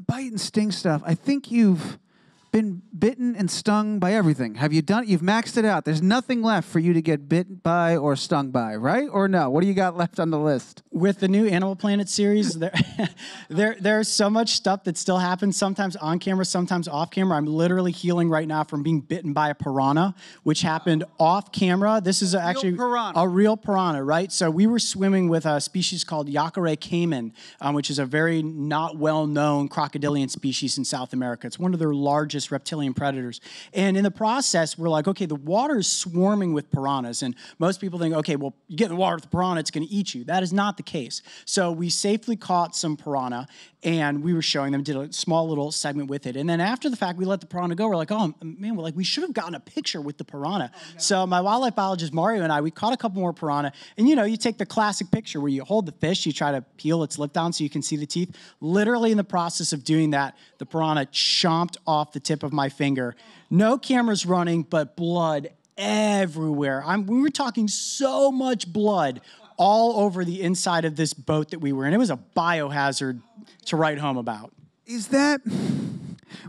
the bite and sting stuff, I think you've been bitten and stung by everything. Have you done? You've maxed it out. There's nothing left for you to get bitten by or stung by, right? Or no? What do you got left on the list? With the new Animal Planet series, there, there, there's so much stuff that still happens. Sometimes on camera, sometimes off camera. I'm literally healing right now from being bitten by a piranha, which happened off camera. This is a, actually a real piranha, right? So we were swimming with a species called Yacare caiman, um, which is a very not well known crocodilian species in South America. It's one of their largest largest reptilian predators. And in the process, we're like, okay, the water is swarming with piranhas. And most people think, okay, well, you get in the water with piranha, it's going to eat you. That is not the case. So we safely caught some piranha and we were showing them, did a small little segment with it. And then after the fact, we let the piranha go. We're like, oh, man, we're like, we should have gotten a picture with the piranha. Oh, no. So my wildlife biologist, Mario, and I, we caught a couple more piranha. And, you know, you take the classic picture where you hold the fish, you try to peel its lip down so you can see the teeth. Literally in the process of doing that, the piranha chomped off the tip tip of my finger. No cameras running, but blood everywhere. I'm, we were talking so much blood all over the inside of this boat that we were in. It was a biohazard to write home about. Is that.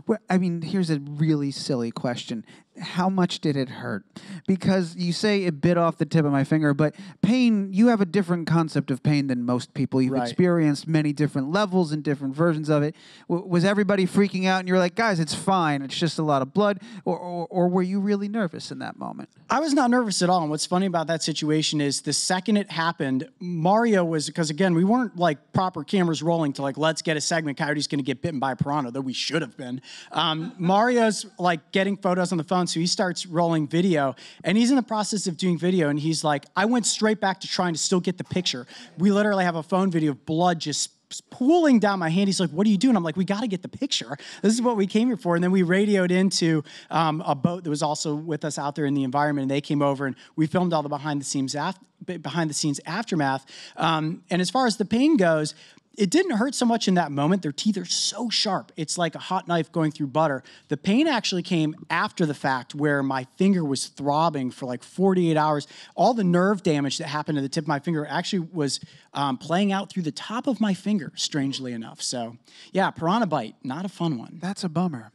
Well, I mean, here's a really silly question how much did it hurt? Because you say it bit off the tip of my finger, but pain, you have a different concept of pain than most people. You've right. experienced many different levels and different versions of it. W- was everybody freaking out and you're like, guys, it's fine, it's just a lot of blood? Or, or, or were you really nervous in that moment? I was not nervous at all. And what's funny about that situation is the second it happened, Mario was, because again, we weren't like proper cameras rolling to like, let's get a segment, Coyote's gonna get bitten by a piranha, though we should have been. Um, Mario's like getting photos on the phone so he starts rolling video and he's in the process of doing video. And he's like, I went straight back to trying to still get the picture. We literally have a phone video of blood just pooling down my hand. He's like, "What are you doing?" I'm like, "We got to get the picture. This is what we came here for." And then we radioed into um, a boat that was also with us out there in the environment, and they came over and we filmed all the behind the scenes after, behind the scenes aftermath. Um, and as far as the pain goes, it didn't hurt so much in that moment. Their teeth are so sharp. It's like a hot knife going through butter. The pain actually came after the fact where my finger was throbbing for like 48 hours. All the nerve damage that happened to the tip of my finger actually was um, playing out through the top of my finger, strangely enough. So, yeah, piranha bite, not a fun one. That's a bummer.